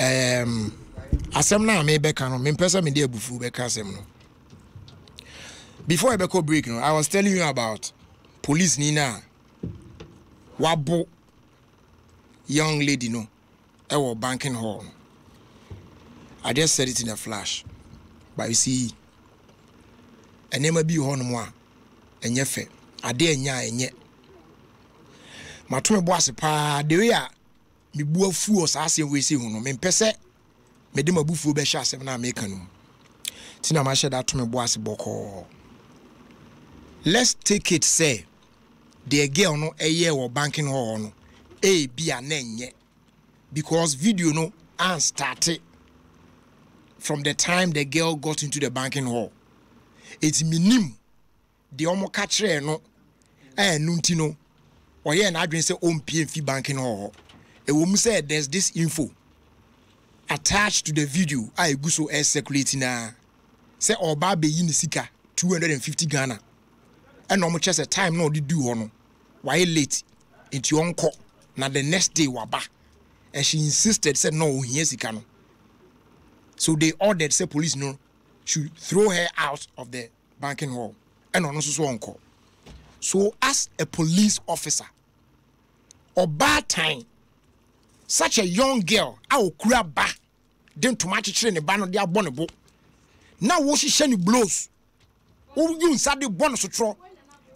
um, asɛm no a mebɛka no mempɛ sɛ mede abufuo bɛka asɛm no before ɛbɛkɔ break no i was telling you about police ni no a wabo young lady no ɛwɔ banking hall no i just said it in a flash but you see nneɛma bi hɔ nom a ɛnyɛ fɛ ade ɛnyɛ a ɛnyɛ mato me bo ase paa de wei a mebu afu wɔ saa asɛm wei sɛ hu no mempɛ sɛ mede mabufuo bɛhyɛ asɛm no a meka no mu nti na mahyɛ da to me boase bɔkɔɔ let's take it sɛ deɛ girl no ɛyɛ wɔ banking hall, no ebi eh, a na nyɛ because video no starte from the time the girl got into the banking hall eti minim deɛ ɔmo ka kyerɛ no ɛyɛ no nti no ɔyɛ n'adwene sɛ ɔmpie mfi banking hall ɛwom sɛ there's this info attached to the video a ɛgu so ɛrecirculate naa sɛ ɔba abɛyi ne sika fifty ghana ɛna ɔmo kyerɛ sɛ time na ɔde duu hɔ no wayɛ late nti ɔnkɔ na the next day waba and she insisted sɛ na ɔhia sika no so they ordered sɛ police no should throw her out of the banking hall ɛna ɔno nso so ɔnkɔ so as a police officer ɔbaa time such a young girl a okura ba de ntoma akyekyere ne ba no de abɔ ne bo na wɔhyehyɛ ne blows woyi nsa de bɔ no sotorɔ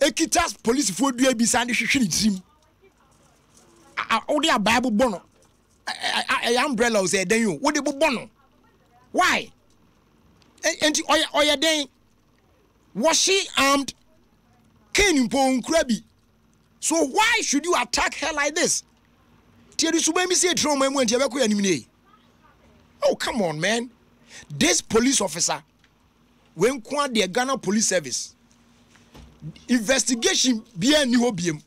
ekita polisifoɔ dua bi san de hwehwɛ ne tirim a wode abaa bobɔ no ɛyɛ umbrella o sɛ ɛdɛn yi o wode bobɔ no why e, nti ɔyɛ ɔyɛ dɛn wɔhye armed kane mpo bi so why should you attack her like this tie di suban bi si etire wɔn mu nti ɛbɛkɔ yɛ anim nie oh come on man this police officer wɔn nko adeɛ ghana police service investigation biara ni hɔ biem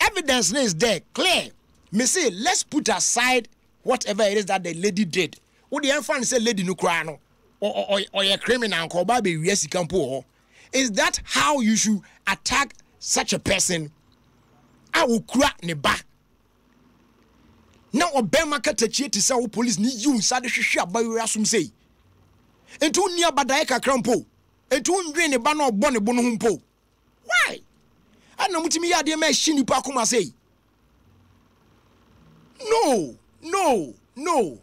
evidence na is there clear me say let's put aside whatever it is that the lady did wo de ɛnfa ne sɛ lady no koraa no ɔyɛ criminal nka ɔba abɛwia sika mpo wɔ hɔ is that how you should attack such a person a wokura ne ba na ɔbɛrima katakyie te sɛ wo police ne yiw nsa de hwehwe abayewa asom sei nti wonni abadaeɛ kakra mpo nti wondwee ne ba na ɔbɔ ne bo no ho mpo wai ɛna mutumi yɛ adeɛ ma ɛhye nipa akoma sei no no no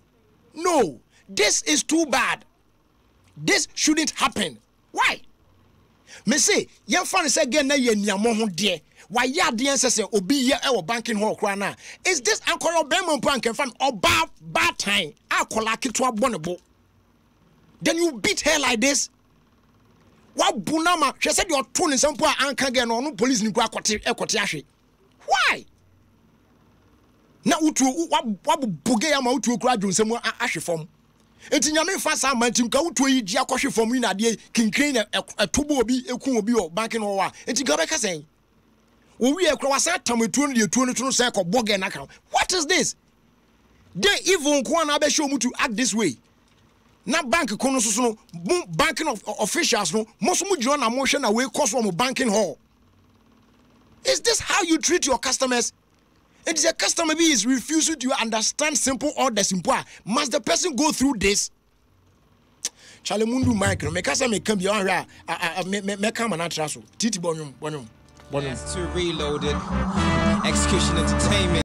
no this is too bad this shouldn't happen why mese yɛmfa e no sɛ gɛn na yɛ nnuamɔ ho deɛ wayɛ adeɛ nsɛ sɛ obi yɛ ɛwɔ banking hall koraa no a is this ankɔrɛ ɔbɛrima mpo ankɛmfa no ɔbaa baatan akɔla ketewa bɔ ne bo then you beat her like this wabu no ama hwɛ sɛdeɛ ɔto ne nsɛm po a anka gɛ no ɔno police ne kura akɔte e ahwe why na wotuo wabubu gɛ ma? wotuo kura adwo nsɛm ahwe fam nti nyame fa saa ma nti nka wotuo yi gye akɔhwe fam yi nadeɛ kenkren na ɛtobo obi ɛku obi wɔ banke no hɔ a nti nka wobɛka sɛn wɔwie kora wasan tam etuo no deɛ etuo no to no sɛ kɔbɔ gɛ naka what is this de evil nko a na abɛhyɛ wɔn to act this way na bank ko no soso no mo banking of officials no mo so mo gyina na mo hwɛ na wei kɔ so wɔ banking hall is this how you treat your customers. It is a customer Maybe is refusing to understand simple orders in poor. Must the person go through this? Charlie Mundu Mike, no, make us a make come beyond here. Me come and trash. Titi bonum, bonum, bonum. That's to reloaded. Execution entertainment.